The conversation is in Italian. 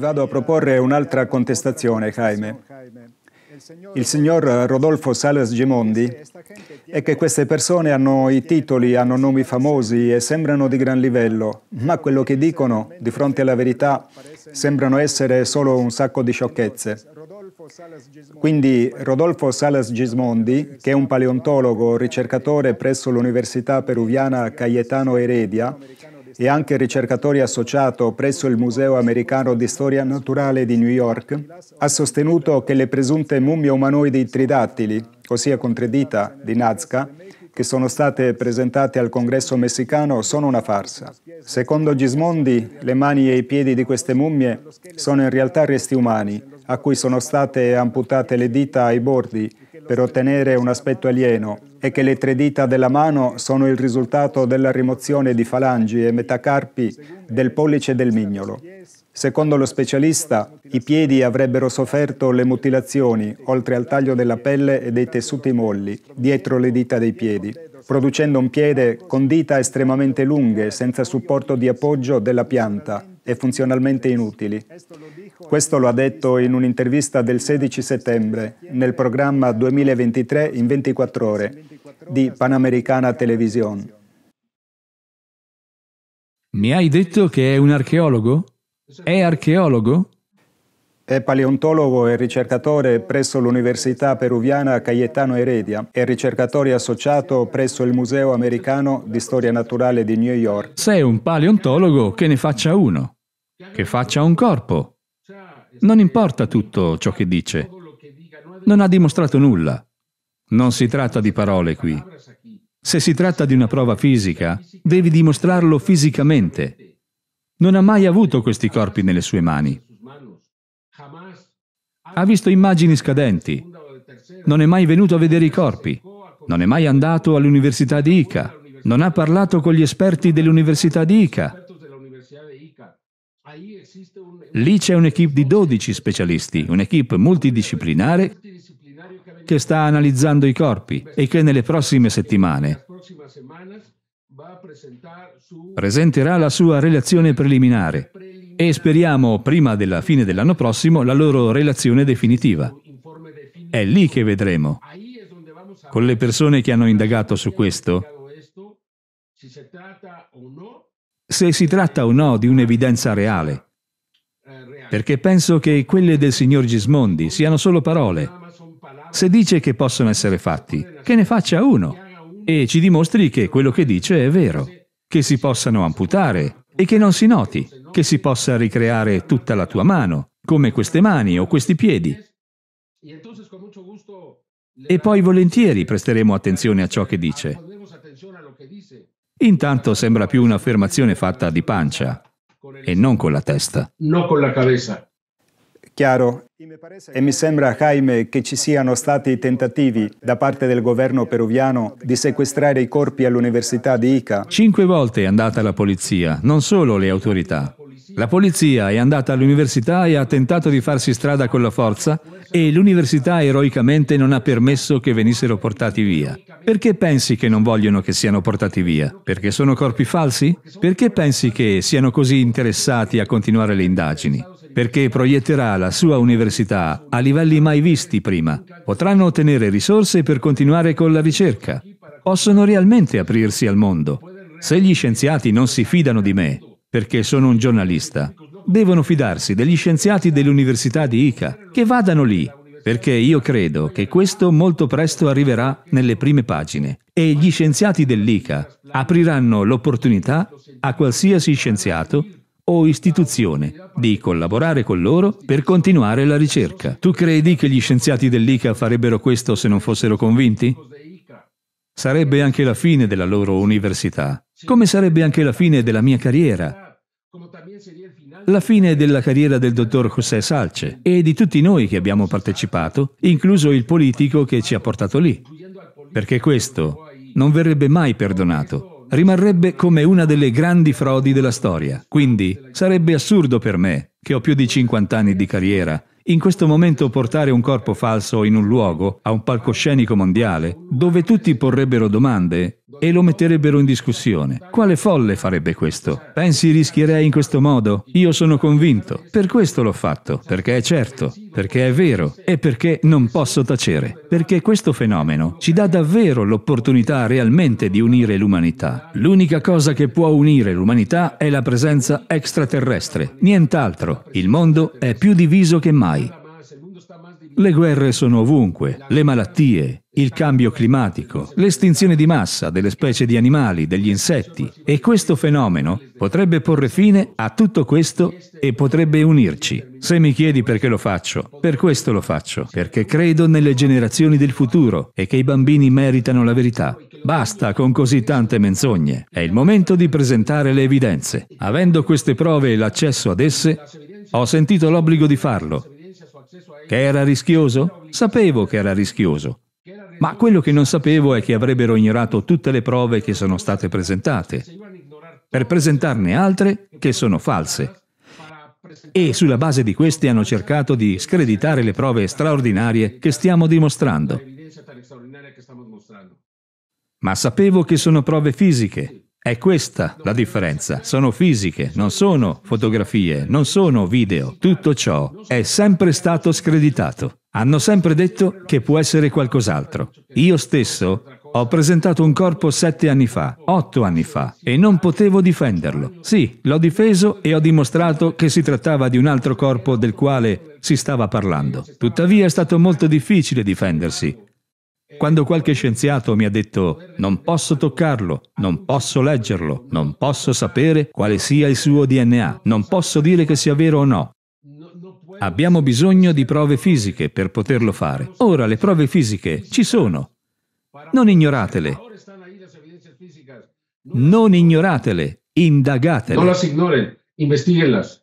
vado a proporre un'altra contestazione, Jaime. Il signor Rodolfo Salas Gemondi è che queste persone hanno i titoli, hanno nomi famosi e sembrano di gran livello, ma quello che dicono di fronte alla verità sembrano essere solo un sacco di sciocchezze. Quindi Rodolfo Salas Gismondi, che è un paleontologo ricercatore presso l'Università Peruviana Cayetano Heredia, e anche ricercatore associato presso il Museo americano di storia naturale di New York, ha sostenuto che le presunte mummie umanoidi tridattili, ossia con tre dita, di Nazca, che sono state presentate al congresso messicano sono una farsa. Secondo Gismondi, le mani e i piedi di queste mummie sono in realtà resti umani, a cui sono state amputate le dita ai bordi per ottenere un aspetto alieno e che le tre dita della mano sono il risultato della rimozione di falangi e metacarpi del pollice e del mignolo. Secondo lo specialista, i piedi avrebbero sofferto le mutilazioni, oltre al taglio della pelle e dei tessuti molli, dietro le dita dei piedi, producendo un piede con dita estremamente lunghe, senza supporto di appoggio della pianta, e funzionalmente inutili. Questo lo ha detto in un'intervista del 16 settembre nel programma 2023 in 24 ore di Panamericana Television. Mi hai detto che è un archeologo? È archeologo? È paleontologo e ricercatore presso l'Università Peruviana Cayetano Heredia e ricercatore associato presso il Museo Americano di Storia Naturale di New York. Sei un paleontologo che ne faccia uno, che faccia un corpo. Non importa tutto ciò che dice. Non ha dimostrato nulla. Non si tratta di parole qui. Se si tratta di una prova fisica, devi dimostrarlo fisicamente. Non ha mai avuto questi corpi nelle sue mani. Ha visto immagini scadenti, non è mai venuto a vedere i corpi, non è mai andato all'Università di Ica, non ha parlato con gli esperti dell'Università di Ica. Lì c'è un'equipe di 12 specialisti, un'equipe multidisciplinare che sta analizzando i corpi e che nelle prossime settimane presenterà la sua relazione preliminare e speriamo prima della fine dell'anno prossimo la loro relazione definitiva. È lì che vedremo. Con le persone che hanno indagato su questo, se si tratta o no di un'evidenza reale. Perché penso che quelle del signor Gismondi siano solo parole. Se dice che possono essere fatti, che ne faccia uno e ci dimostri che quello che dice è vero, che si possano amputare e che non si noti che si possa ricreare tutta la tua mano, come queste mani o questi piedi. E poi volentieri presteremo attenzione a ciò che dice. Intanto sembra più un'affermazione fatta di pancia e non con la testa. Non con la cabeza. Chiaro. E mi sembra, Jaime, che ci siano stati tentativi da parte del governo peruviano di sequestrare i corpi all'università di Ica. Cinque volte è andata la polizia, non solo le autorità. La polizia è andata all'università e ha tentato di farsi strada con la forza e l'università eroicamente non ha permesso che venissero portati via. Perché pensi che non vogliono che siano portati via? Perché sono corpi falsi? Perché pensi che siano così interessati a continuare le indagini? perché proietterà la sua università a livelli mai visti prima. Potranno ottenere risorse per continuare con la ricerca. Possono realmente aprirsi al mondo. Se gli scienziati non si fidano di me, perché sono un giornalista. Devono fidarsi degli scienziati dell'Università di Ica, che vadano lì, perché io credo che questo molto presto arriverà nelle prime pagine e gli scienziati dell'ICA apriranno l'opportunità a qualsiasi scienziato o istituzione di collaborare con loro per continuare la ricerca. Tu credi che gli scienziati dell'ICA farebbero questo se non fossero convinti? Sarebbe anche la fine della loro università, come sarebbe anche la fine della mia carriera la fine della carriera del dottor José Salce e di tutti noi che abbiamo partecipato, incluso il politico che ci ha portato lì. Perché questo non verrebbe mai perdonato, rimarrebbe come una delle grandi frodi della storia. Quindi sarebbe assurdo per me, che ho più di 50 anni di carriera, in questo momento portare un corpo falso in un luogo, a un palcoscenico mondiale, dove tutti porrebbero domande e lo metterebbero in discussione. Quale folle farebbe questo? Pensi rischierei in questo modo? Io sono convinto. Per questo l'ho fatto, perché è certo, perché è vero e perché non posso tacere. Perché questo fenomeno ci dà davvero l'opportunità realmente di unire l'umanità. L'unica cosa che può unire l'umanità è la presenza extraterrestre, nient'altro. Il mondo è più diviso che mai le guerre sono ovunque, le malattie, il cambio climatico, l'estinzione di massa delle specie di animali, degli insetti e questo fenomeno potrebbe porre fine a tutto questo e potrebbe unirci. Se mi chiedi perché lo faccio, per questo lo faccio, perché credo nelle generazioni del futuro e che i bambini meritano la verità. Basta con così tante menzogne, è il momento di presentare le evidenze. Avendo queste prove e l'accesso ad esse, ho sentito l'obbligo di farlo che era rischioso? Sapevo che era rischioso. Ma quello che non sapevo è che avrebbero ignorato tutte le prove che sono state presentate, per presentarne altre che sono false. E sulla base di queste hanno cercato di screditare le prove straordinarie che stiamo dimostrando. Ma sapevo che sono prove fisiche, è questa la differenza. Sono fisiche, non sono fotografie, non sono video. Tutto ciò è sempre stato screditato. Hanno sempre detto che può essere qualcos'altro. Io stesso ho presentato un corpo sette anni fa, otto anni fa, e non potevo difenderlo. Sì, l'ho difeso e ho dimostrato che si trattava di un altro corpo del quale si stava parlando. Tuttavia è stato molto difficile difendersi, quando qualche scienziato mi ha detto non posso toccarlo, non posso leggerlo, non posso sapere quale sia il suo DNA, non posso dire che sia vero o no. Abbiamo bisogno di prove fisiche per poterlo fare. Ora le prove fisiche ci sono. Non ignoratele. Non ignoratele, indagatele. Non las ignoren, investiguenlas.